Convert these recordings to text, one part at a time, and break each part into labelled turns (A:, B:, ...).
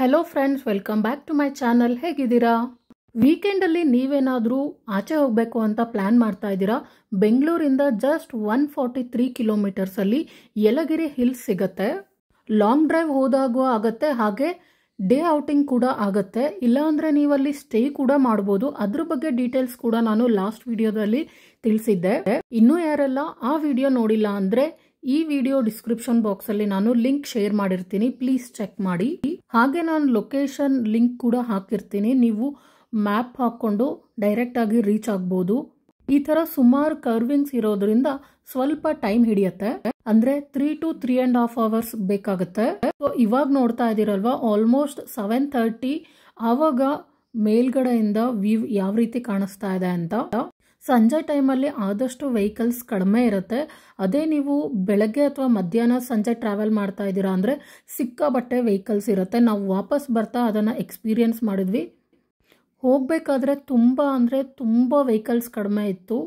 A: hello friends welcome back to my channel ಹೇಗಿದ್ದೀರಾ ವೀಕೆಂಡಲ್ಲಿ ನೀವೇನಾದರೂ ಆಚೆ ಹೋಗಬೇಕು ಅಂತ ಪ್ಲ್ಯಾನ್ ಮಾಡ್ತಾ ಇದ್ದೀರಾ ಬೆಂಗಳೂರಿಂದ ಜಸ್ಟ್ ಒನ್ ಫಾರ್ಟಿ ತ್ರೀ ಕಿಲೋಮೀಟರ್ಸಲ್ಲಿ ಯಲಗಿರಿ ಹಿಲ್ಸ್ ಸಿಗತ್ತೆ ಲಾಂಗ್ ಡ್ರೈವ್ ಹೋದಾಗೂ ಆಗುತ್ತೆ ಹಾಗೆ ಡೇ ಔಟಿಂಗ್ ಕೂಡ ಆಗುತ್ತೆ ಇಲ್ಲಾಂದರೆ ನೀವಲ್ಲಿ ಸ್ಟೇ ಕೂಡ ಮಾಡ್ಬೋದು ಅದ್ರ ಬಗ್ಗೆ ಡೀಟೇಲ್ಸ್ ಕೂಡ ನಾನು ಲಾಸ್ಟ್ ವಿಡಿಯೋದಲ್ಲಿ ತಿಳಿಸಿದ್ದೆ ಇನ್ನೂ ಯಾರೆಲ್ಲ ಆ ವಿಡಿಯೋ ನೋಡಿಲ್ಲ ಅಂದರೆ ಈ ವಿಡಿಯೋ ಡಿಸ್ಕ್ರಿಪ್ಷನ್ ಬಾಕ್ಸಲ್ಲಿ ನಾನು ಲಿಂಕ್ ಶೇರ್ ಮಾಡಿರ್ತೀನಿ ಪ್ಲೀಸ್ ಚೆಕ್ ಮಾಡಿ ಹಾಗೆ ನಾನು ಲೊಕೇಶನ್ ಲಿಂಕ್ ಕೂಡ ಹಾಕಿರ್ತೀನಿ ನೀವು ಮ್ಯಾಪ್ ಹಾಕ್ಕೊಂಡು ಆಗಿ ರೀಚ್ ಆಗ್ಬೋದು ಈ ಥರ ಸುಮಾರು ಕರ್ವಿಂಗ್ಸ್ ಇರೋದ್ರಿಂದ ಸ್ವಲ್ಪ ಟೈಮ್ ಹಿಡಿಯುತ್ತೆ ಅಂದ್ರೆ three to three and half hours ಬೇಕಾಗುತ್ತೆ ಇವಾಗ ನೋಡ್ತಾ ಇದೀರಲ್ವಾ ಆಲ್ಮೋಸ್ಟ್ ಸೆವೆನ್ ತರ್ಟಿ ಆವಾಗ ಮೇಲ್ಗಡೆಯಿಂದ ವ್ಯೂ ಯಾವ ರೀತಿ ಕಾಣಿಸ್ತಾ ಇದೆ ಅಂತ ಸಂಜೆ ಟೈಮಲ್ಲಿ ಆದಷ್ಟು ವೆಹಿಕಲ್ಸ್ ಕಡಿಮೆ ಇರುತ್ತೆ ಅದೇ ನೀವು ಬೆಳಗ್ಗೆ ಅಥವಾ ಮಧ್ಯಾಹ್ನ ಸಂಜೆ ಟ್ರಾವೆಲ್ ಮಾಡ್ತಾ ಇದ್ದೀರಾ ಅಂದರೆ ಸಿಕ್ಕಾಬಟ್ಟೆ ವೆಹಿಕಲ್ಸ್ ಇರುತ್ತೆ ನಾವು ವಾಪಸ್ ಬರ್ತಾ ಅದನ್ನು ಎಕ್ಸ್ಪೀರಿಯನ್ಸ್ ಮಾಡಿದ್ವಿ ಹೋಗಬೇಕಾದ್ರೆ ತುಂಬ ಅಂದರೆ ತುಂಬ ವೆಹಿಕಲ್ಸ್ ಕಡಿಮೆ ಇತ್ತು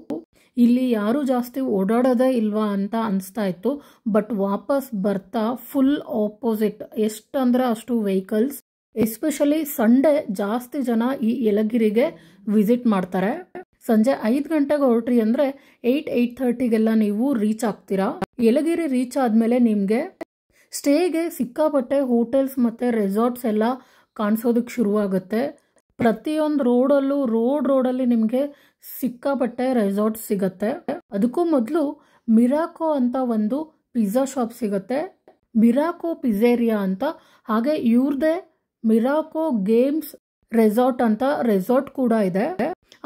A: ಇಲ್ಲಿ ಯಾರು ಜಾಸ್ತಿ ಓಡಾಡೋದೇ ಇಲ್ವಾ ಅಂತ ಅನಿಸ್ತಾ ಇತ್ತು ಬಟ್ ವಾಪಸ್ ಬರ್ತಾ ಫುಲ್ ಆಪೋಸಿಟ್ ಅಂದರೆ ಅಷ್ಟು ವೆಹಿಕಲ್ಸ್ ಎಸ್ಪೆಷಲಿ ಸಂಡೇ ಜಾಸ್ತಿ ಜನ ಈ ಯಲಗಿರಿಗೆ ವಿಸಿಟ್ ಮಾಡ್ತಾರೆ ಸಂಜೆ ಐದು ಗಂಟೆಗೆ ಹೊರಟ್ರಿ ಅಂದರೆ ಏಯ್ಟ್ ಏಯ್ಟ್ ಥರ್ಟಿಗೆಲ್ಲ ನೀವು ರೀಚ್ ಆಗ್ತೀರಾ ಯಲಗಿರಿ ರೀಚ್ ಆದಮೇಲೆ ನಿಮಗೆ ಸ್ಟೇಗೆ ಸಿಕ್ಕಾಪಟ್ಟೆ ಹೋಟೆಲ್ಸ್ ಮತ್ತು ರೆಸಾರ್ಟ್ಸ್ ಎಲ್ಲ ಕಾಣಿಸೋದಕ್ಕೆ ಶುರುವಾಗುತ್ತೆ ಪ್ರತಿಯೊಂದು ರೋಡಲ್ಲೂ ರೋಡ್ ರೋಡಲ್ಲಿ ನಿಮಗೆ ಸಿಕ್ಕಾಪಟ್ಟೆ ರೆಸಾರ್ಟ್ಸ್ ಸಿಗತ್ತೆ ಅದಕ್ಕೂ ಮೊದಲು ಮಿರಾಕೋ ಅಂತ ಒಂದು ಪಿಜ್ಜಾ ಶಾಪ್ ಸಿಗುತ್ತೆ ಮಿರಾಕೋ ಪಿಝೇರಿಯಾ ಅಂತ ಹಾಗೆ ಇವ್ರದೇ ಮಿರಾಕೋ ಗೇಮ್ಸ್ ರೆಸಾರ್ಟ್ ಅಂತ ರೆಸಾರ್ಟ್ ಕೂಡ ಇದೆ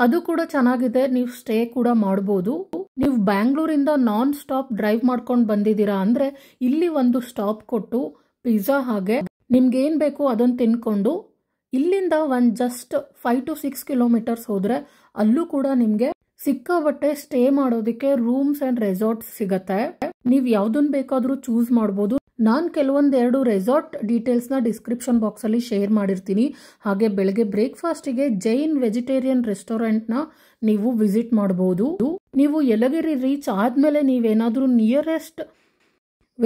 A: ಅದು ಕೂಡ ಚೆನ್ನಾಗಿದೆ ನೀವು ಸ್ಟೇ ಕೂಡ ಮಾಡಬಹುದು ನೀವು ಬ್ಯಾಂಗ್ಳೂರಿಂದ ನಾನ್ ಸ್ಟಾಪ್ ಡ್ರೈವ್ ಮಾಡ್ಕೊಂಡು ಬಂದಿದ್ದೀರಾ ಅಂದ್ರೆ ಇಲ್ಲಿ ಒಂದು ಸ್ಟಾಪ್ ಕೊಟ್ಟು ಪಿಜ್ಜಾ ಹಾಗೆ ನಿಮ್ಗೆ ಏನ್ ಬೇಕು ಅದನ್ನ ತಿನ್ಕೊಂಡು ಇಲ್ಲಿಂದ ಒಂದು just five to six kilometres ಹೋದ್ರೆ ಅಲ್ಲೂ ಕೂಡ ನಿಮಗೆ ಸಿಕ್ಕಾಬಟ್ಟೆ ಸ್ಟೇ ಮಾಡೋದಕ್ಕೆ ರೂಮ್ಸ್ ಅಂಡ್ ರೆಸಾರ್ಟ್ಸ್ ಸಿಗತ್ತೆ ನೀವು ಯಾವ್ದನ್ ಬೇಕಾದ್ರೂ ಚೂಸ್ ಮಾಡಬಹುದು ನಾನು ಕೆಲವೊಂದು ಎರಡು ರೆಸಾರ್ಟ್ ಡೀಟೇಲ್ಸ್ನ ಡಿಸ್ಕ್ರಿಪ್ಷನ್ ಬಾಕ್ಸಲ್ಲಿ ಶೇರ್ ಮಾಡಿರ್ತೀನಿ ಹಾಗೆ ಬೆಳಗ್ಗೆ ಬ್ರೇಕ್ಫಾಸ್ಟಿಗೆ ಜೈನ್ ವೆಜಿಟೇರಿಯನ್ ರೆಸ್ಟೋರೆಂಟ್ನ ನೀವು ವಿಸಿಟ್ ಮಾಡ್ಬೋದು ನೀವು ಯಲಗಿರಿ ರೀಚ್ ಆದಮೇಲೆ ನೀವೇನಾದರೂ ನಿಯರೆಸ್ಟ್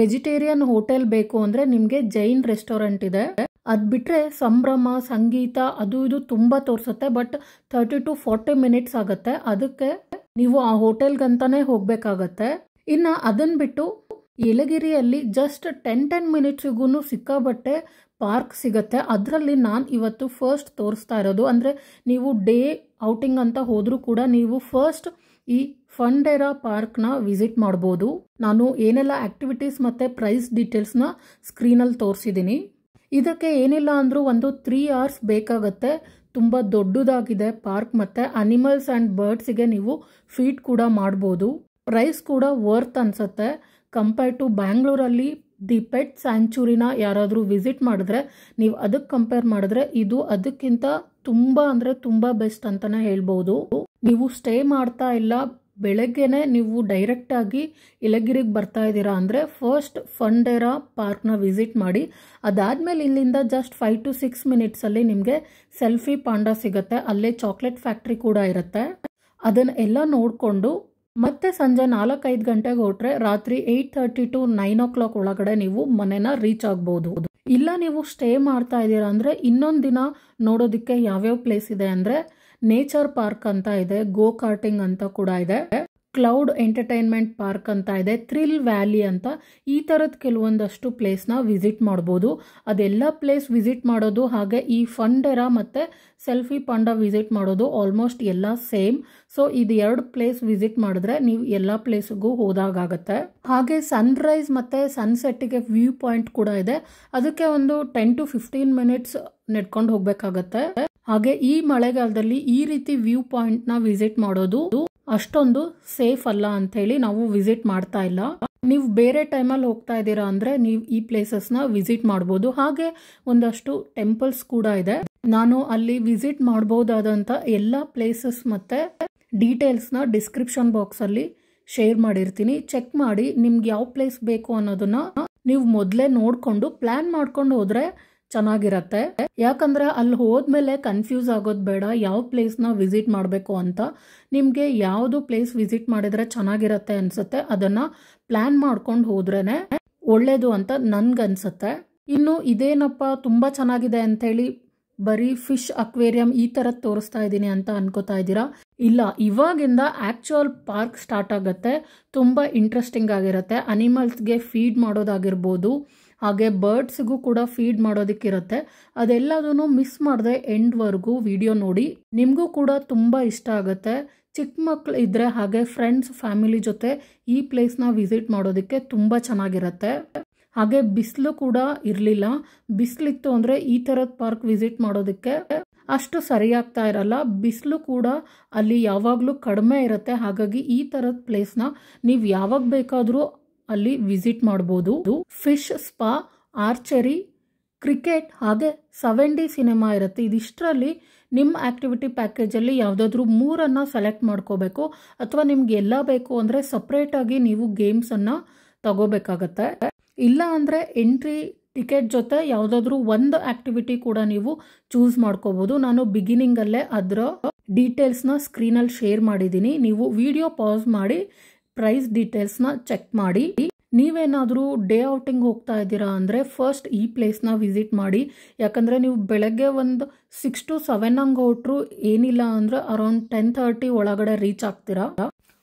A: ವೆಜಿಟೇರಿಯನ್ ಹೋಟೆಲ್ ಬೇಕು ಅಂದರೆ ನಿಮಗೆ ಜೈನ್ ರೆಸ್ಟೋರೆಂಟ್ ಇದೆ ಅದು ಬಿಟ್ಟರೆ ಸಂಭ್ರಮ ಸಂಗೀತ ಅದು ಇದು ತುಂಬ ತೋರಿಸುತ್ತೆ but thirty to forty minutes ಆಗುತ್ತೆ ಅದಕ್ಕೆ ನೀವು ಆ ಹೋಟೆಲ್ಗಂತಾನೆ ಹೋಗಬೇಕಾಗತ್ತೆ ಇನ್ನು ಅದನ್ನು ಬಿಟ್ಟು ಯಲಗಿರಿಯಲ್ಲಿ ಜಸ್ಟ್ ಟೆನ್ ಟೆನ್ ಮಿನಿಟ್ಸಿಗೂ ಸಿಕ್ಕಾಬಟ್ಟೆ ಪಾರ್ಕ್ ಸಿಗುತ್ತೆ ಅದರಲ್ಲಿ ನಾನು ಇವತ್ತು ಫಸ್ಟ್ ತೋರಿಸ್ತಾ ಇರೋದು ಅಂದರೆ ನೀವು ಡೇ ಔಟಿಂಗ್ ಅಂತ ಹೋದರೂ ಕೂಡ ನೀವು ಫಸ್ಟ್ ಈ ಫಂಡೇರಾ ಪಾರ್ಕ್ನ ವಿಸಿಟ್ ಮಾಡ್ಬೋದು ನಾನು ಏನೆಲ್ಲ ಆ್ಯಕ್ಟಿವಿಟೀಸ್ ಮತ್ತು ಪ್ರೈಸ್ ಡೀಟೇಲ್ಸ್ನ ಸ್ಕ್ರೀನಲ್ಲಿ ತೋರಿಸಿದ್ದೀನಿ ಇದಕ್ಕೆ ಏನಿಲ್ಲ ಅಂದರೂ ಒಂದು ತ್ರೀ ಅವರ್ಸ್ ಬೇಕಾಗತ್ತೆ ತುಂಬ ದೊಡ್ಡದಾಗಿದೆ ಪಾರ್ಕ್ ಮತ್ತು ಅನಿಮಲ್ಸ್ ಆ್ಯಂಡ್ ಬರ್ಡ್ಸಿಗೆ ನೀವು ಫೀಡ್ ಕೂಡ ಮಾಡ್ಬೋದು ಪ್ರೈಸ್ ಕೂಡ ವರ್ತ್ ಅನಿಸುತ್ತೆ ಕಂಪೇರ್ ಟು ಬ್ಯಾಂಗ್ಳೂರಲ್ಲಿ ದಿ ಪೆಟ್ ಸ್ಯಾಂಚುರಿನ ಯಾರಾದರೂ ವಿಸಿಟ್ ಮಾಡಿದ್ರೆ ನೀವು ಅದಕ್ಕೆ ಕಂಪೇರ್ ಮಾಡಿದ್ರೆ ಇದು ಅದಕ್ಕಿಂತ ತುಂಬ ಅಂದರೆ ತುಂಬ ಬೆಸ್ಟ್ ಅಂತಲೇ ಹೇಳ್ಬೋದು ನೀವು ಸ್ಟೇ ಮಾಡ್ತಾ ಇಲ್ಲ ಬೆಳಗ್ಗೆನೆ ನೀವು ಡೈರೆಕ್ಟಾಗಿ ಇಲಗಿರಿಗೆ ಬರ್ತಾ ಇದ್ದೀರಾ ಅಂದರೆ ಫಸ್ಟ್ ಫಂಡೇರಾ ಪಾರ್ಕ್ನ ವಿಸಿಟ್ ಮಾಡಿ ಅದಾದಮೇಲೆ ಇಲ್ಲಿಂದ ಜಸ್ಟ್ ಫೈವ್ ಟು ಸಿಕ್ಸ್ ಮಿನಿಟ್ಸಲ್ಲಿ ನಿಮಗೆ ಸೆಲ್ಫಿ ಪಾಂಡ ಸಿಗುತ್ತೆ ಅಲ್ಲೇ ಚಾಕ್ಲೇಟ್ ಫ್ಯಾಕ್ಟ್ರಿ ಕೂಡ ಇರುತ್ತೆ ಎಲ್ಲ ನೋಡಿಕೊಂಡು ಮತ್ತೆ ಸಂಜೆ ನಾಲ್ಕೈದು ಗಂಟೆಗೆ ಹೊಟ್ರೆ ರಾತ್ರಿ eight thirty to nine o'clock ಒಳಗಡೆ ನೀವು ಮನೆನ ರೀಚ್ ಆಗ್ಬೋದು ಇಲ್ಲ ನೀವು ಸ್ಟೇ ಮಾಡ್ತಾ ಇದ್ದೀರಾ ಅಂದ್ರೆ ಇನ್ನೊಂದು ದಿನ ನೋಡೋದಕ್ಕೆ ಯಾವ್ಯಾವ ಪ್ಲೇಸ್ ಇದೆ ಅಂದರೆ ನೇಚರ್ ಪಾರ್ಕ್ ಅಂತ ಇದೆ ಗೋ ಕಾರ್ಟಿಂಗ್ ಅಂತ ಕೂಡ ಇದೆ ಕ್ಲೌಡ್ ಎಂಟರ್ಟೈನ್ಮೆಂಟ್ ಪಾರ್ಕ್ ಅಂತ ಇದೆ ಥ್ರಿಲ್ ವ್ಯಾಲಿ ಅಂತ ಈ ಥರದ ಕೆಲವೊಂದಷ್ಟು ಪ್ಲೇಸ್ನ ವಿಸಿಟ್ ಮಾಡ್ಬೋದು ಅದೆಲ್ಲ ಪ್ಲೇಸ್ ವಿಸಿಟ್ ಮಾಡೋದು ಹಾಗೆ ಈ ಫಂಡೆರ ಮತ್ತು ಸೆಲ್ಫಿ ಪಂಡ ವಿಸಿಟ್ ಮಾಡೋದು ಆಲ್ಮೋಸ್ಟ್ ಎಲ್ಲ ಸೇಮ್ ಸೊ ಇದು ಎರಡು ಪ್ಲೇಸ್ ವಿಸಿಟ್ ಮಾಡಿದ್ರೆ ನೀವು ಎಲ್ಲ ಪ್ಲೇಸಿಗೂ ಹೋದಾಗತ್ತೆ ಹಾಗೆ ಸನ್ ಸನ್ರೈಸ್ ಮತ್ತು ಗೆ ವ್ಯೂ ಪಾಯಿಂಟ್ ಕೂಡ ಇದೆ ಅದಕ್ಕೆ ಒಂದು ಟೆನ್ ಟು ಫಿಫ್ಟೀನ್ ಮಿನಿಟ್ಸ್ ನೆಡ್ಕೊಂಡು ಹೋಗ್ಬೇಕಾಗತ್ತೆ ಹಾಗೆ ಈ ಮಳೆಗಾಲದಲ್ಲಿ ಈ ರೀತಿ ವ್ಯೂ ನ ವಿಸಿಟ್ ಮಾಡೋದು ಅಷ್ಟೊಂದು ಸೇಫ್ ಅಲ್ಲ ಅಂತ ಹೇಳಿ ನಾವು ವಿಸಿಟ್ ಮಾಡ್ತಾ ಇಲ್ಲ ನೀವು ಬೇರೆ ಟೈಮಲ್ಲಿ ಹೋಗ್ತಾ ಇದ್ದೀರಾ ಅಂದರೆ ನೀವು ಈ ಪ್ಲೇಸಸ್ನ ವಿಸಿಟ್ ಮಾಡ್ಬೋದು ಹಾಗೆ ಒಂದಷ್ಟು ಟೆಂಪಲ್ಸ್ ಕೂಡ ಇದೆ ನಾನು ಅಲ್ಲಿ ವಿಸಿಟ್ ಮಾಡ್ಬೋದಾದಂಥ ಎಲ್ಲ ಪ್ಲೇಸಸ್ ಮತ್ತು ಡೀಟೇಲ್ಸ್ನ ಡಿಸ್ಕ್ರಿಪ್ಷನ್ ಬಾಕ್ಸಲ್ಲಿ ಶೇರ್ ಮಾಡಿರ್ತೀನಿ ಚೆಕ್ ಮಾಡಿ ನಿಮ್ಗೆ ಯಾವ ಪ್ಲೇಸ್ ಬೇಕು ಅನ್ನೋದನ್ನು ನೀವು ಮೊದಲೇ ನೋಡಿಕೊಂಡು ಪ್ಲ್ಯಾನ್ ಮಾಡ್ಕೊಂಡು ಹೋದರೆ ಚೆನ್ನಾಗಿರತ್ತೆ ಯಾಕಂದ್ರೆ ಅಲ್ಲಿ ಹೋದ್ಮೇಲೆ ಕನ್ಫ್ಯೂಸ್ ಆಗೋದು ಬೇಡ ಯಾವ ಪ್ಲೇಸ್ನ ವಿಸಿಟ್ ಮಾಡಬೇಕು ಅಂತ ನಿಮಗೆ ಯಾವುದು ಪ್ಲೇಸ್ ವಿಸಿಟ್ ಮಾಡಿದ್ರೆ ಚೆನ್ನಾಗಿರತ್ತೆ ಅನ್ಸುತ್ತೆ ಅದನ್ನ ಪ್ಲಾನ್ ಮಾಡ್ಕೊಂಡು ಹೋದ್ರೇನೆ ಒಳ್ಳೇದು ಅಂತ ಅನ್ಸುತ್ತೆ ಇನ್ನು ಇದೇನಪ್ಪ ತುಂಬ ಚೆನ್ನಾಗಿದೆ ಅಂತ ಹೇಳಿ ಬರೀ ಫಿಶ್ ಅಕ್ವೇರಿಯಂ ಈ ತರ ತೋರಿಸ್ತಾ ಇದ್ದೀನಿ ಅಂತ ಅನ್ಕೋತಾ ಇದ್ದೀರಾ ಇಲ್ಲ ಇವಾಗಿಂದ ಆ್ಯಕ್ಚುಯಲ್ ಪಾರ್ಕ್ ಸ್ಟಾರ್ಟ್ ಆಗುತ್ತೆ ತುಂಬ ಇಂಟ್ರೆಸ್ಟಿಂಗ್ ಆಗಿರುತ್ತೆ ಅನಿಮಲ್ಸ್ಗೆ ಫೀಡ್ ಮಾಡೋದಾಗಿರ್ಬೋದು ಹಾಗೆ ಬರ್ಡ್ಸ್ಗೂ ಕೂಡ ಫೀಡ್ ಮಾಡೋದಕ್ಕಿರುತ್ತೆ ಅದೆಲ್ಲದೂ ಮಿಸ್ ಮಾಡದೆ ಎಂಡ್ವರೆಗೂ ವಿಡಿಯೋ ನೋಡಿ ನಿಮಗೂ ಕೂಡ ತುಂಬ ಇಷ್ಟ ಆಗುತ್ತೆ ಚಿಕ್ಕ ಮಕ್ಕಳು ಇದ್ರೆ ಹಾಗೆ ಫ್ರೆಂಡ್ಸ್ ಫ್ಯಾಮಿಲಿ ಜೊತೆ ಈ ಪ್ಲೇಸ್ನ ವಿಸಿಟ್ ಮಾಡೋದಕ್ಕೆ ತುಂಬ ಚೆನ್ನಾಗಿರುತ್ತೆ ಹಾಗೆ ಬಿಸಿಲು ಕೂಡ ಇರಲಿಲ್ಲ ಬಿಸಿಲಿತ್ತು ಅಂದರೆ ಈ ಥರದ ಪಾರ್ಕ್ ವಿಸಿಟ್ ಮಾಡೋದಕ್ಕೆ ಅಷ್ಟು ಸರಿಯಾಗ್ತಾ ಇರಲ್ಲ ಬಿಸಿಲು ಕೂಡ ಅಲ್ಲಿ ಯಾವಾಗಲೂ ಕಡಿಮೆ ಇರುತ್ತೆ ಹಾಗಾಗಿ ಈ ಥರದ ಪ್ಲೇಸ್ನ ನೀವು ಯಾವಾಗ ಬೇಕಾದರೂ ಅಲ್ಲಿ ವಿಸಿಟ್ ಮಾಡಬಹುದು ಫಿಶ್ ಸ್ಪಾ ಆರ್ಚರಿ ಕ್ರಿಕೆಟ್ ಹಾಗೆ ಸೆವೆನ್ ಸಿನಿಮಾ ಇರುತ್ತೆ ಇದಿಷ್ಟರಲ್ಲಿ ನಿಮ್ಮ ಆ್ಯಕ್ಟಿವಿಟಿ ಪ್ಯಾಕೇಜಲ್ಲಿ ಯಾವುದಾದ್ರೂ ಮೂರನ್ನು ಸೆಲೆಕ್ಟ್ ಮಾಡ್ಕೋಬೇಕು ಅಥವಾ ನಿಮ್ಗೆ ಎಲ್ಲ ಬೇಕು ಅಂದರೆ ಸಪ್ರೇಟಾಗಿ ನೀವು ಗೇಮ್ಸನ್ನು ತಗೋಬೇಕಾಗತ್ತೆ ಇಲ್ಲ ಅಂದರೆ ಎಂಟ್ರಿ ಟಿಕೆಟ್ ಜೊತೆ ಯಾವುದಾದ್ರೂ ಒಂದು ಆ್ಯಕ್ಟಿವಿಟಿ ಕೂಡ ನೀವು ಚೂಸ್ ಮಾಡ್ಕೋಬೋದು ನಾನು ಬಿಗಿನಿಂಗಲ್ಲೇ ಅದರ ಸ್ಕ್ರೀನ್ ಸ್ಕ್ರೀನಲ್ಲಿ ಶೇರ್ ಮಾಡಿದ್ದೀನಿ ನೀವು ವಿಡಿಯೋ ಪಾಸ್ ಮಾಡಿ ಪ್ರೈಸ್ ನ ಚೆಕ್ ಮಾಡಿ ನೀವೇನಾದರೂ ಡೇ ಔಟಿಂಗ್ ಹೋಗ್ತಾ ಇದ್ದೀರಾ ಅಂದರೆ ಫಸ್ಟ್ ಈ ಪ್ಲೇಸ್ನ ವಿಸಿಟ್ ಮಾಡಿ ಯಾಕಂದರೆ ನೀವು ಬೆಳಗ್ಗೆ ಒಂದು ಸಿಕ್ಸ್ ಟು ಸೆವೆನ್ ಹಂಗೆ ಹೊಟ್ಟರು ಏನಿಲ್ಲ ಅಂದರೆ ಅರೌಂಡ್ ಟೆನ್ ಥರ್ಟಿ ಒಳಗಡೆ ರೀಚ್ ಆಗ್ತೀರಾ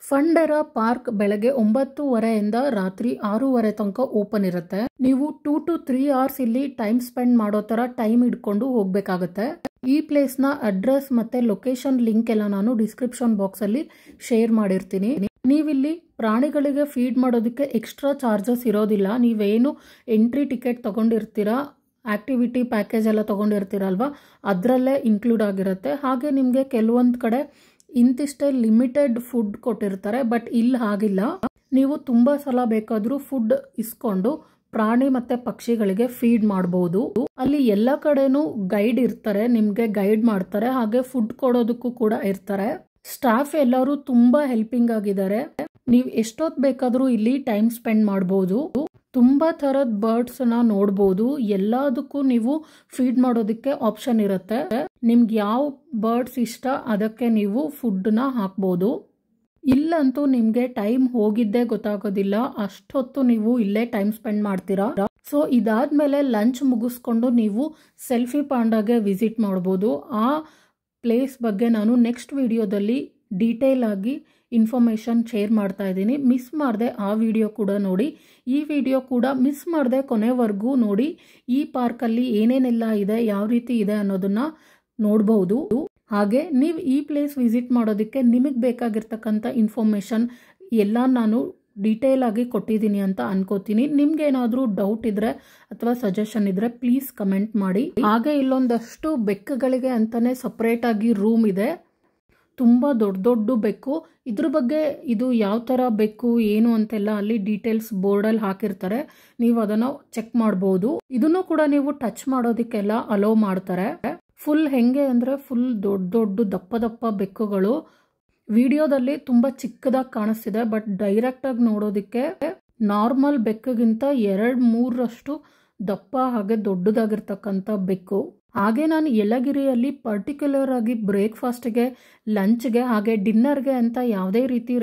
A: ಫಂಡೆರ ಪಾರ್ಕ್ ಬೆಳಗ್ಗೆ ಒಂಬತ್ತುವರೆಯಿಂದ ರಾತ್ರಿ ಆರೂವರೆ ತನಕ ಓಪನ್ ಇರುತ್ತೆ ನೀವು ಟೂ ಟು ತ್ರೀ ಅವರ್ಸ್ ಇಲ್ಲಿ ಟೈಮ್ ಸ್ಪೆಂಡ್ ಮಾಡೋ ತರ ಟೈಮ್ ಇಟ್ಕೊಂಡು ಹೋಗಬೇಕಾಗತ್ತೆ ಈ ನ ಅಡ್ರೆಸ್ ಮತ್ತೆ ಲೊಕೇಶನ್ ಲಿಂಕ್ ಎಲ್ಲ ನಾನು ಡಿಸ್ಕ್ರಿಪ್ಷನ್ ಬಾಕ್ಸ್ ಅಲ್ಲಿ ಶೇರ್ ಮಾಡಿರ್ತೀನಿ ನೀವಿಲ್ಲಿ ಪ್ರಾಣಿಗಳಿಗೆ ಫೀಡ್ ಮಾಡೋದಕ್ಕೆ ಎಕ್ಸ್ಟ್ರಾ ಚಾರ್ಜಸ್ ಇರೋದಿಲ್ಲ ನೀವೇನು ಎಂಟ್ರಿ ಟಿಕೆಟ್ ತೊಗೊಂಡಿರ್ತೀರ ಆ್ಯಕ್ಟಿವಿಟಿ ಪ್ಯಾಕೇಜ್ ಎಲ್ಲ ತೊಗೊಂಡಿರ್ತೀರಲ್ವ ಅದರಲ್ಲೇ ಇನ್ಕ್ಲೂಡ್ ಆಗಿರುತ್ತೆ ಹಾಗೆ ನಿಮಗೆ ಕೆಲವೊಂದು ಕಡೆ ಇಂತಿಷ್ಟೇ ಲಿಮಿಟೆಡ್ ಫುಡ್ ಕೊಟ್ಟಿರ್ತಾರೆ ಬಟ್ ಇಲ್ಲಿ ಹಾಗಿಲ್ಲ ನೀವು ತುಂಬ ಸಲ ಬೇಕಾದರೂ ಫುಡ್ ಇಸ್ಕೊಂಡು ಪ್ರಾಣಿ ಮತ್ತು ಪಕ್ಷಿಗಳಿಗೆ ಫೀಡ್ ಮಾಡ್ಬೋದು ಅಲ್ಲಿ ಎಲ್ಲ ಕಡೆನೂ ಗೈಡ್ ಇರ್ತಾರೆ ನಿಮಗೆ ಗೈಡ್ ಮಾಡ್ತಾರೆ ಹಾಗೆ ಫುಡ್ ಕೊಡೋದಕ್ಕೂ ಕೂಡ ಇರ್ತಾರೆ ಸ್ಟಾಫ್ ಎಲ್ಲರೂ ತುಂಬಾ ಹೆಲ್ಪಿಂಗ್ ಆಗಿದ್ದಾರೆ ನೀವು ಎಷ್ಟೊತ್ ಬೇಕಾದರೂ ಇಲ್ಲಿ ಟೈಮ್ ಸ್ಪೆಂಡ್ ತುಂಬಾ ತುಂಬ ಬರ್ಡ್ಸ್ ಬರ್ಡ್ಸ್ನ ನೋಡ್ಬೋದು ಎಲ್ಲದಕ್ಕೂ ನೀವು ಫೀಡ್ ಮಾಡೋದಕ್ಕೆ ಆಪ್ಷನ್ ಇರುತ್ತೆ ನಿಮ್ಗೆ ಯಾವ ಬರ್ಡ್ಸ್ ಇಷ್ಟ ಅದಕ್ಕೆ ನೀವು ಫುಡ್ ನ ಹಾಕ್ಬೋದು ಇಲ್ಲಂತೂ ನಿಮ್ಗೆ ಟೈಮ್ ಹೋಗಿದ್ದೇ ಗೊತ್ತಾಗೋದಿಲ್ಲ ಅಷ್ಟೊತ್ತು ನೀವು ಇಲ್ಲೇ ಟೈಮ್ ಸ್ಪೆಂಡ್ ಮಾಡ್ತೀರಾ ಸೊ ಇದಾದ್ಮೇಲೆ ಲಂಚ್ ಮುಗಿಸ್ಕೊಂಡು ನೀವು ಸೆಲ್ಫಿ ಪಾಂಡಾಗೆ ವಿಸಿಟ್ ಮಾಡ್ಬೋದು ಆ ಪ್ಲೇಸ್ ಬಗ್ಗೆ ನಾನು ನೆಕ್ಸ್ಟ್ ವಿಡಿಯೋದಲ್ಲಿ ಡೀಟೇಲ್ ಆಗಿ ಇನ್ಫಾರ್ಮೇಷನ್ ಶೇರ್ ಮಾಡ್ತಾ ಇದ್ದೀನಿ ಮಿಸ್ ಮಾಡದೆ ಆ ವಿಡಿಯೋ ಕೂಡ ನೋಡಿ ಈ ವಿಡಿಯೋ ಕೂಡ ಮಿಸ್ ಮಾಡದೆ ಕೊನೆವರೆಗೂ ನೋಡಿ ಈ ಪಾರ್ಕಲ್ಲಿ ಏನೇನೆಲ್ಲ ಇದೆ ಯಾವ ರೀತಿ ಇದೆ ಅನ್ನೋದನ್ನು ನೋಡಬಹುದು ಹಾಗೆ ನೀವು ಈ ಪ್ಲೇಸ್ ವಿಸಿಟ್ ಮಾಡೋದಕ್ಕೆ ನಿಮಗೆ ಬೇಕಾಗಿರ್ತಕ್ಕಂಥ ಇನ್ಫಾರ್ಮೇಷನ್ ಎಲ್ಲ ನಾನು ಡಿಟೇಲ್ ಆಗಿ ಕೊಟ್ಟಿದ್ದೀನಿ ಅಂತ ಅನ್ಕೋತೀನಿ ನಿಮ್ಗೆ ಏನಾದರೂ ಡೌಟ್ ಇದ್ರೆ ಅಥವಾ ಸಜೆಷನ್ ಇದ್ರೆ ಪ್ಲೀಸ್ ಕಮೆಂಟ್ ಮಾಡಿ ಹಾಗೆ ಇಲ್ಲೊಂದಷ್ಟು ಬೆಕ್ಕುಗಳಿಗೆ ಅಂತಾನೆ ಸಪ್ರೇಟ್ ಆಗಿ ರೂಮ್ ಇದೆ ತುಂಬ ದೊಡ್ಡ ದೊಡ್ಡ ಬೆಕ್ಕು ಇದ್ರ ಬಗ್ಗೆ ಇದು ಯಾವ ಥರ ಬೆಕ್ಕು ಏನು ಅಂತೆಲ್ಲ ಅಲ್ಲಿ ಡೀಟೇಲ್ಸ್ ಬೋರ್ಡಲ್ಲಿ ಹಾಕಿರ್ತಾರೆ ನೀವು ಅದನ್ನು ಚೆಕ್ ಮಾಡ್ಬೋದು ಇದನ್ನು ಕೂಡ ನೀವು ಟಚ್ ಮಾಡೋದಕ್ಕೆಲ್ಲ ಅಲೋ ಮಾಡ್ತಾರೆ ಫುಲ್ ಹೆಂಗೆ ಅಂದರೆ ಫುಲ್ ದೊಡ್ಡ ದೊಡ್ಡ ದಪ್ಪ ದಪ್ಪ ಬೆಕ್ಕುಗಳು ವಿಡಿಯೋದಲ್ಲಿ ತುಂಬಾ ಚಿಕ್ಕದಾಗಿ ಕಾಣಿಸ್ತಿದೆ ಬಟ್ ಡೈರೆಕ್ಟಾಗಿ ನೋಡೋದಕ್ಕೆ ನಾರ್ಮಲ್ ಬೆಕ್ಕಗಿಂತ ಎರಡು ಮೂರರಷ್ಟು ದಪ್ಪ ಹಾಗೆ ದೊಡ್ಡದಾಗಿರ್ತಕ್ಕಂಥ ಬೆಕ್ಕು ಹಾಗೆ ನಾನು ಯಲಗಿರಿಯಲ್ಲಿ ಪರ್ಟಿಕ್ಯುಲರ್ ಆಗಿ ಬ್ರೇಕ್ಫಾಸ್ಟ್ಗೆ ಲಂಚ್ಗೆ ಹಾಗೆ ಡಿನ್ನರ್ಗೆ ಅಂತ ಯಾವುದೇ ರೀತಿ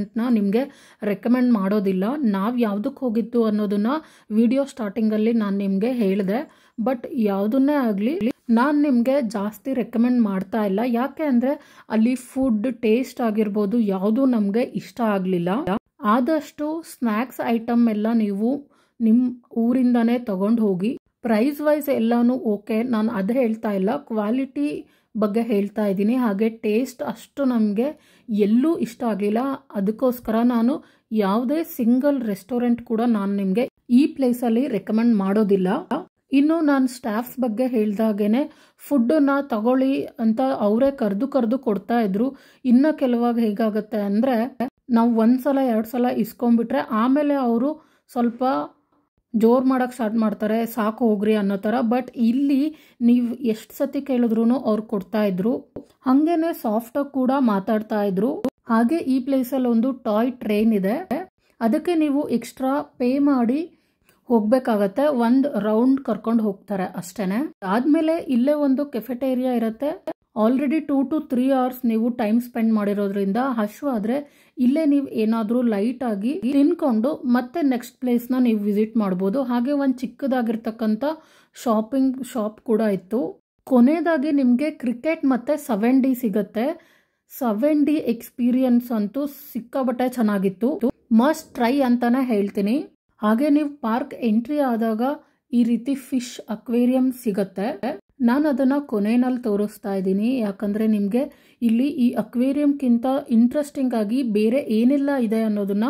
A: ನ ನಿಮಗೆ ರೆಕಮೆಂಡ್ ಮಾಡೋದಿಲ್ಲ ನಾವು ಯಾವುದಕ್ಕೆ ಹೋಗಿದ್ದು ಅನ್ನೋದನ್ನ ವಿಡಿಯೋ ಸ್ಟಾರ್ಟಿಂಗಲ್ಲಿ ನಾನು ನಿಮಗೆ ಹೇಳಿದೆ ಬಟ್ ಯಾವುದನ್ನೇ ಆಗಲಿ ನಾನು ನಿಮಗೆ ಜಾಸ್ತಿ ರೆಕಮೆಂಡ್ ಮಾಡ್ತಾ ಇಲ್ಲ ಯಾಕೆ ಅಂದರೆ ಅಲ್ಲಿ ಫುಡ್ ಟೇಸ್ಟ್ ಆಗಿರ್ಬೋದು ಯಾವುದೂ ನಮಗೆ ಇಷ್ಟ ಆಗಲಿಲ್ಲ ಆದಷ್ಟು ಸ್ನ್ಯಾಕ್ಸ್ ಐಟಮ್ ಎಲ್ಲ ನೀವು ನಿಮ್ಮ ಊರಿಂದನೇ ತಗೊಂಡು ಹೋಗಿ ಪ್ರೈಸ್ ವೈಸ್ ಎಲ್ಲಾನು ಓಕೆ ನಾನು ಅದು ಹೇಳ್ತಾ ಇಲ್ಲ ಕ್ವಾಲಿಟಿ ಬಗ್ಗೆ ಹೇಳ್ತಾ ಇದ್ದೀನಿ ಹಾಗೆ ಟೇಸ್ಟ್ ಅಷ್ಟು ನಮಗೆ ಎಲ್ಲೂ ಇಷ್ಟ ಆಗಲಿಲ್ಲ ಅದಕ್ಕೋಸ್ಕರ ನಾನು ಯಾವುದೇ ಸಿಂಗಲ್ ರೆಸ್ಟೋರೆಂಟ್ ಕೂಡ ನಾನು ನಿಮಗೆ ಈ ಪ್ಲೇಸಲ್ಲಿ ರೆಕಮೆಂಡ್ ಮಾಡೋದಿಲ್ಲ ಇನ್ನು ನಾನು ಸ್ಟಾಫ್ಸ್ ಬಗ್ಗೆ ಹೇಳ್ದಾಗೇ ಫುಡ್ಡನ್ನು ತಗೊಳ್ಳಿ ಅಂತ ಅವರೇ ಕರೆದು ಕರೆದು ಕೊಡ್ತಾ ಇದ್ರು ಇನ್ನು ಕೆಲವಾಗ ಹೇಗಾಗುತ್ತೆ ಅಂದರೆ ನಾವು ಒಂದು ಸಲ ಎರಡು ಸಲ ಇಸ್ಕೊಂಡ್ಬಿಟ್ರೆ ಆಮೇಲೆ ಅವರು ಸ್ವಲ್ಪ ಜೋರು ಮಾಡೋಕ್ಕೆ ಸ್ಟಾರ್ಟ್ ಮಾಡ್ತಾರೆ ಸಾಕು ಹೋಗ್ರಿ ಅನ್ನೋ ಥರ ಬಟ್ ಇಲ್ಲಿ ನೀವು ಎಷ್ಟು ಸತಿ ಕೇಳಿದ್ರು ಅವ್ರು ಕೊಡ್ತಾ ಇದ್ರು ಹಾಗೇನೆ ಸಾಫ್ಟಾಗಿ ಕೂಡ ಮಾತಾಡ್ತಾ ಇದ್ರು ಹಾಗೆ ಈ ಪ್ಲೇಸಲ್ಲಿ ಒಂದು ಟಾಯ್ ಟ್ರೈನ್ ಇದೆ ಅದಕ್ಕೆ ನೀವು ಎಕ್ಸ್ಟ್ರಾ ಪೇ ಮಾಡಿ ಹೋಗ್ಬೇಕಾಗತ್ತೆ ಒಂದು ರೌಂಡ್ ಕರ್ಕೊಂಡು ಹೋಗ್ತಾರೆ ಅಷ್ಟೇನೆ ಆದ್ಮೇಲೆ ಇಲ್ಲೇ ಒಂದು ಕೆಫೆಟೇರಿಯಾ ಇರುತ್ತೆ already two to three hours ನೀವು ಟೈಮ್ ಸ್ಪೆಂಡ್ ಮಾಡಿರೋದ್ರಿಂದ ಹಶು ಆದ್ರೆ ಇಲ್ಲೇ ನೀವು ಏನಾದರೂ ಲೈಟ್ ಆಗಿ ತಿನ್ಕೊಂಡು ಮತ್ತೆ ನೆಕ್ಸ್ಟ್ ಪ್ಲೇಸ್ನ ನೀವು ವಿಸಿಟ್ ಮಾಡ್ಬೋದು ಹಾಗೆ ಒಂದು ಚಿಕ್ಕದಾಗಿರ್ತಕ್ಕಂಥ ಶಾಪಿಂಗ್ ಶಾಪ್ ಕೂಡ ಇತ್ತು ಕೊನೆಯದಾಗಿ ನಿಮಗೆ ಕ್ರಿಕೆಟ್ ಮತ್ತು ಸೆವೆನ್ ಡಿ ಸಿಗತ್ತೆ ಸೆವೆನ್ ಡಿ ಎಕ್ಸ್ಪೀರಿಯನ್ಸ್ ಅಂತೂ ಸಿಕ್ಕಾಬಟ್ಟೆ ಚೆನ್ನಾಗಿತ್ತು ಮಸ್ಟ್ ಟ್ರೈ ಅಂತಾನೆ ಹೇಳ್ತೀನಿ ಹಾಗೆ ನೀವು ಪಾರ್ಕ್ ಎಂಟ್ರಿ ಆದಾಗ ಈ ರೀತಿ ಫಿಶ್ ಅಕ್ವೇರಿಯಂ ಸಿಗತ್ತೆ ನಾನು ಅದನ್ನ ಕೊನೆಯಲ್ಲಿ ತೋರಿಸ್ತಾ ಇದ್ದೀನಿ ಯಾಕಂದ್ರೆ ನಿಮಗೆ ಇಲ್ಲಿ ಈ ಅಕ್ವೇರಿಯಂಕ್ಕಿಂತ ಇಂಟ್ರೆಸ್ಟಿಂಗ್ ಆಗಿ ಬೇರೆ ಏನೆಲ್ಲ ಇದೆ ಅನ್ನೋದನ್ನ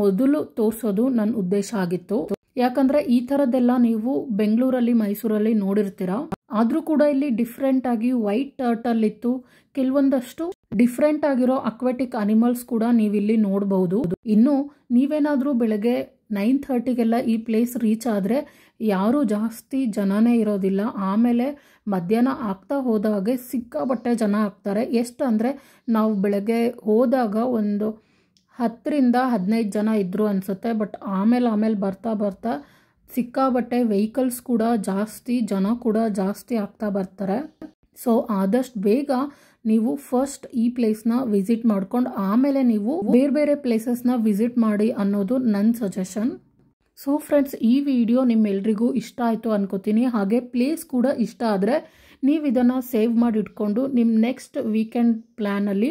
A: ಮೊದಲು ತೋರಿಸೋದು ನನ್ನ ಉದ್ದೇಶ ಆಗಿತ್ತು ಯಾಕಂದ್ರೆ ಈ ತರದ್ದೆಲ್ಲ ನೀವು ಬೆಂಗಳೂರಲ್ಲಿ ಮೈಸೂರಲ್ಲಿ ನೋಡಿರ್ತೀರಾ ಆದ್ರೂ ಕೂಡ ಇಲ್ಲಿ ಡಿಫ್ರೆಂಟ್ ಆಗಿ ವೈಟ್ ಟರ್ಟಲ್ ಇತ್ತು ಕೆಲವೊಂದಷ್ಟು ಡಿಫ್ರೆಂಟ್ ಆಗಿರೋ ಅಕ್ವೆಟಿಕ್ ಅನಿಮಲ್ಸ್ ಕೂಡ ನೀವಿಲ್ಲಿ ನೋಡಬಹುದು ಇನ್ನು ನೀವೇನಾದ್ರೂ ಬೆಳಗ್ಗೆ ನೈನ್ ಥರ್ಟಿಗೆಲ್ಲ ಈ ಪ್ಲೇಸ್ ರೀಚ್ ಆದರೆ ಯಾರೂ ಜಾಸ್ತಿ ಜನನೇ ಇರೋದಿಲ್ಲ ಆಮೇಲೆ ಮಧ್ಯಾಹ್ನ ಆಗ್ತಾ ಹೋದಾಗೆ ಸಿಕ್ಕಾಬಟ್ಟೆ ಜನ ಆಗ್ತಾರೆ ಎಷ್ಟು ಅಂದರೆ ನಾವು ಬೆಳಗ್ಗೆ ಹೋದಾಗ ಒಂದು ಹತ್ತರಿಂದ ಹದಿನೈದು ಜನ ಇದ್ದರು ಅನಿಸುತ್ತೆ ಬಟ್ ಆಮೇಲೆ ಆಮೇಲೆ ಬರ್ತಾ ಬರ್ತಾ ಸಿಕ್ಕಾಬಟ್ಟೆ ವೆಹಿಕಲ್ಸ್ ಕೂಡ ಜಾಸ್ತಿ ಜನ ಕೂಡ ಜಾಸ್ತಿ ಆಗ್ತಾ ಬರ್ತಾರೆ ಸೊ ಆದಷ್ಟು ಬೇಗ ನೀವು ಫಸ್ಟ್ ಈ ನ ವಿಸಿಟ್ ಮಾಡ್ಕೊಂಡು ಆಮೇಲೆ ನೀವು ಬೇರೆ ಬೇರೆ ಪ್ಲೇಸಸ್ನ ವಿಸಿಟ್ ಮಾಡಿ ಅನ್ನೋದು ನನ್ನ ಸಜೆಷನ್ ಸೊ ಫ್ರೆಂಡ್ಸ್ ಈ ವಿಡಿಯೋ ನಿಮ್ಮೆಲ್ರಿಗೂ ಇಷ್ಟ ಆಯಿತು ಅನ್ಕೋತೀನಿ ಹಾಗೆ ಪ್ಲೇಸ್ ಕೂಡ ಇಷ್ಟ ಆದರೆ ನೀವು ಇದನ್ನು ಸೇವ್ ಮಾಡಿ ಇಟ್ಕೊಂಡು ನಿಮ್ಮ ನೆಕ್ಸ್ಟ್ ವೀಕೆಂಡ್ ಪ್ಲ್ಯಾನಲ್ಲಿ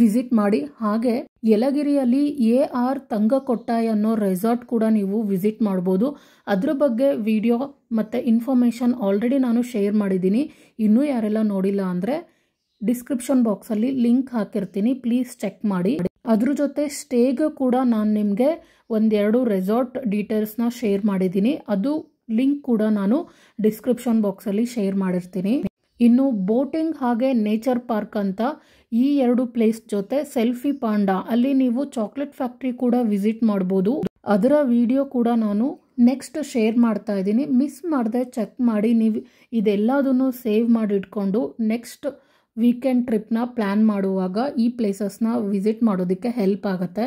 A: ವಿಸಿಟ್ ಮಾಡಿ ಹಾಗೆ ಯಲಗಿರಿಯಲ್ಲಿ ಎ ಆರ್ ತಂಗಕೊಟ್ಟಾಯ್ ಅನ್ನೋ ರೆಸಾರ್ಟ್ ಕೂಡ ನೀವು ವಿಸಿಟ್ ಮಾಡ್ಬೋದು ಅದ್ರ ಬಗ್ಗೆ ವಿಡಿಯೋ ಮತ್ತು ಇನ್ಫಾರ್ಮೇಷನ್ ಆಲ್ರೆಡಿ ನಾನು ಶೇರ್ ಮಾಡಿದ್ದೀನಿ ಇನ್ನೂ ಯಾರೆಲ್ಲ ನೋಡಿಲ್ಲ ಅಂದರೆ ಡಿಸ್ಕ್ರಿಪ್ಷನ್ ಬಾಕ್ಸಲ್ಲಿ ಲಿಂಕ್ ಹಾಕಿರ್ತೀನಿ ಪ್ಲೀಸ್ ಚೆಕ್ ಮಾಡಿ ಅದ್ರ ಜೊತೆ ಸ್ಟೇಗೂ ಕೂಡ ನಾನು ನಿಮಗೆ ಒಂದೆರಡು ರೆಸಾರ್ಟ್ ಡೀಟೇಲ್ಸ್ನ ಶೇರ್ ಮಾಡಿದ್ದೀನಿ ಅದು ಲಿಂಕ್ ಕೂಡ ನಾನು ಡಿಸ್ಕ್ರಿಪ್ಷನ್ ಬಾಕ್ಸಲ್ಲಿ ಶೇರ್ ಮಾಡಿರ್ತೀನಿ ಇನ್ನು ಬೋಟಿಂಗ್ ಹಾಗೆ ನೇಚರ್ ಪಾರ್ಕ್ ಅಂತ ಈ ಎರಡು ಪ್ಲೇಸ್ ಜೊತೆ ಸೆಲ್ಫಿ ಪಾಂಡ ಅಲ್ಲಿ ನೀವು ಚಾಕ್ಲೇಟ್ ಫ್ಯಾಕ್ಟ್ರಿ ಕೂಡ ವಿಸಿಟ್ ಮಾಡಬಹುದು ಅದರ ವಿಡಿಯೋ ಕೂಡ ನಾನು ನೆಕ್ಸ್ಟ್ ಶೇರ್ ಮಾಡ್ತಾ ಇದ್ದೀನಿ ಮಿಸ್ ಮಾಡದೆ ಚೆಕ್ ಮಾಡಿ ನೀವು ಇದೆಲ್ಲದನ್ನು ಸೇವ್ ಮಾಡಿ ಇಟ್ಕೊಂಡು ನೆಕ್ಸ್ಟ್ ವೀಕೆಂಡ್ ಟ್ರಿಪ್ನ ಪ್ಲ್ಯಾನ್ ಮಾಡುವಾಗ ಈ ಪ್ಲೇಸಸ್ನ ವಿಸಿಟ್ ಮಾಡೋದಕ್ಕೆ ಹೆಲ್ಪ್ ಆಗುತ್ತೆ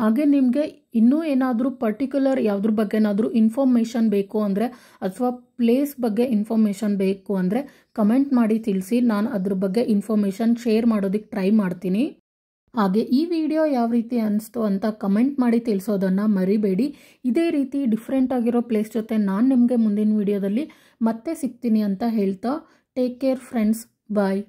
A: ಹಾಗೆ ನಿಮಗೆ ಇನ್ನೂ ಏನಾದರೂ ಪರ್ಟಿಕ್ಯುಲರ್ ಯಾವುದ್ರ ಬಗ್ಗೆ ಏನಾದರೂ ಇನ್ಫಾರ್ಮೇಷನ್ ಬೇಕು ಅಂದರೆ ಅಥವಾ ಪ್ಲೇಸ್ ಬಗ್ಗೆ ಇನ್ಫಾರ್ಮೇಷನ್ ಬೇಕು ಅಂದರೆ ಕಮೆಂಟ್ ಮಾಡಿ ತಿಳಿಸಿ ನಾನು ಅದ್ರ ಬಗ್ಗೆ ಇನ್ಫಾರ್ಮೇಷನ್ ಶೇರ್ ಮಾಡೋದಕ್ಕೆ ಟ್ರೈ ಮಾಡ್ತೀನಿ ಹಾಗೆ ಈ ವಿಡಿಯೋ ಯಾವ ರೀತಿ ಅನಿಸ್ತು ಅಂತ ಕಮೆಂಟ್ ಮಾಡಿ ತಿಳಿಸೋದನ್ನು ಮರಿಬೇಡಿ ಇದೇ ರೀತಿ ಡಿಫ್ರೆಂಟ್ ಆಗಿರೋ ಪ್ಲೇಸ್ ಜೊತೆ ನಾನು ನಿಮಗೆ ಮುಂದಿನ ವಿಡಿಯೋದಲ್ಲಿ ಮತ್ತೆ ಸಿಗ್ತೀನಿ ಅಂತ ಹೇಳ್ತಾ ಟೇಕ್ ಕೇರ್ ಫ್ರೆಂಡ್ಸ್ ಬಾಯ್